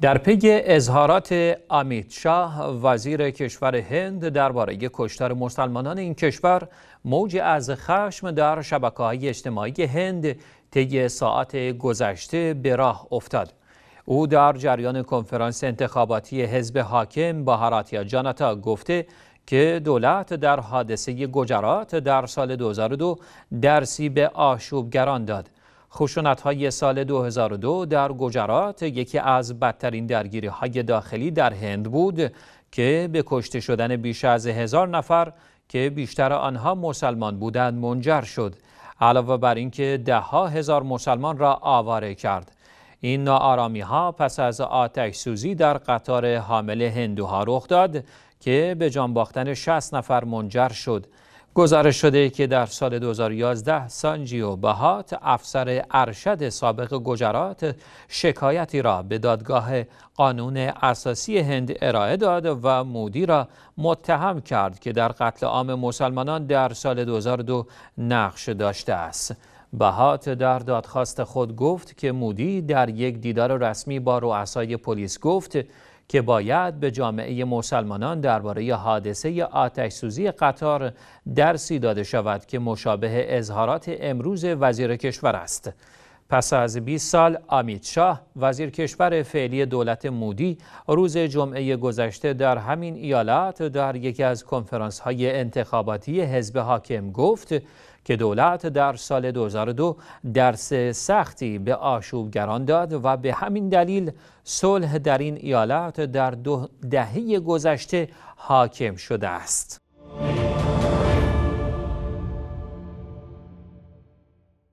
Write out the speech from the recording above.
در پی اظهارات امید شاه وزیر کشور هند درباره کشتار مسلمانان این کشور موج از خشم در شبکه های اجتماعی هند طی ساعت گذشته به راه افتاد او در جریان کنفرانس انتخاباتی حزب حاکم با جاناتا گفته که دولت در حادثه گجرات در سال 2002 درسی به آشوبگران داد خشونت های سال 2002 در گجرات یکی از بدترین درگیری های داخلی در هند بود که به کشته شدن بیش از هزار نفر که بیشتر آنها مسلمان بودند منجر شد علاوه بر اینکه دهها هزار مسلمان را آواره کرد این ناآرامی ها پس از آتش سوزی در قطار حامل هندوها رخ داد که به جان باختن 60 نفر منجر شد گزارش شده که در سال 2011 سانجیو بهات افسر ارشد سابق گجرات شکایتی را به دادگاه قانون اساسی هند ارائه داد و مودی را متهم کرد که در قتل عام مسلمانان در سال 2002 نقش داشته است. بهات در دادخواست خود گفت که مودی در یک دیدار رسمی با رؤسای پلیس گفت که باید به جامعه مسلمانان درباره حادثه آتش سوزی قطار درسی داده شود که مشابه اظهارات امروز وزیر کشور است. پس از 20 سال آمیت شاه وزیر کشور فعلی دولت مودی روز جمعه گذشته در همین ایالت در یکی از کنفرانس های انتخاباتی حزب حاکم گفت که دولت در سال 2002 درس سختی به آشوبگران داد و به همین دلیل صلح در این ایالت در دو دهه گذشته حاکم شده است.